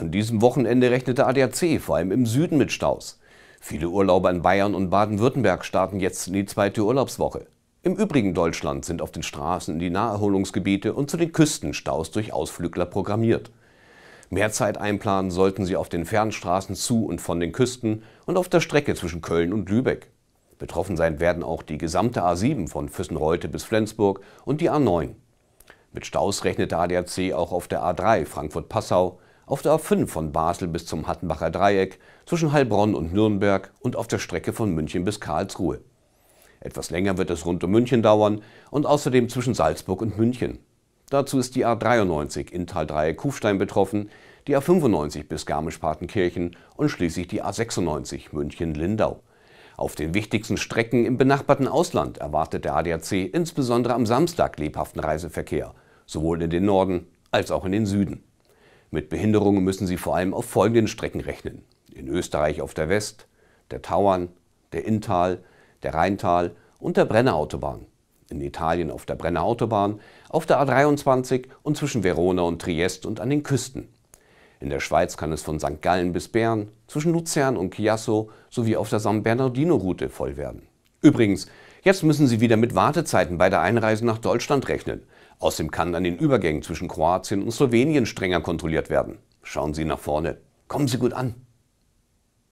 An diesem Wochenende rechnete ADAC vor allem im Süden mit Staus. Viele Urlauber in Bayern und Baden-Württemberg starten jetzt in die zweite Urlaubswoche. Im übrigen Deutschland sind auf den Straßen in die Naherholungsgebiete und zu den Küsten Staus durch Ausflügler programmiert. Mehr Zeit einplanen sollten Sie auf den Fernstraßen zu und von den Küsten und auf der Strecke zwischen Köln und Lübeck. Betroffen sein werden auch die gesamte A7 von Füssenreute bis Flensburg und die A9. Mit Staus rechnete ADAC auch auf der A3 Frankfurt-Passau, auf der A5 von Basel bis zum Hattenbacher Dreieck, zwischen Heilbronn und Nürnberg und auf der Strecke von München bis Karlsruhe. Etwas länger wird es rund um München dauern und außerdem zwischen Salzburg und München. Dazu ist die A93 Inntal-Dreieck Kufstein betroffen, die A95 bis Garmisch-Partenkirchen und schließlich die A96 München-Lindau. Auf den wichtigsten Strecken im benachbarten Ausland erwartet der ADAC insbesondere am Samstag lebhaften Reiseverkehr, sowohl in den Norden als auch in den Süden. Mit Behinderungen müssen Sie vor allem auf folgenden Strecken rechnen. In Österreich auf der West, der Tauern, der Inntal, der Rheintal und der Brennerautobahn. In Italien auf der Brennerautobahn, auf der A23 und zwischen Verona und Triest und an den Küsten. In der Schweiz kann es von St. Gallen bis Bern, zwischen Luzern und Chiasso sowie auf der San Bernardino-Route voll werden. Übrigens, Jetzt müssen sie wieder mit Wartezeiten bei der Einreise nach Deutschland rechnen. Außerdem kann an den Übergängen zwischen Kroatien und Slowenien strenger kontrolliert werden. Schauen Sie nach vorne. Kommen Sie gut an.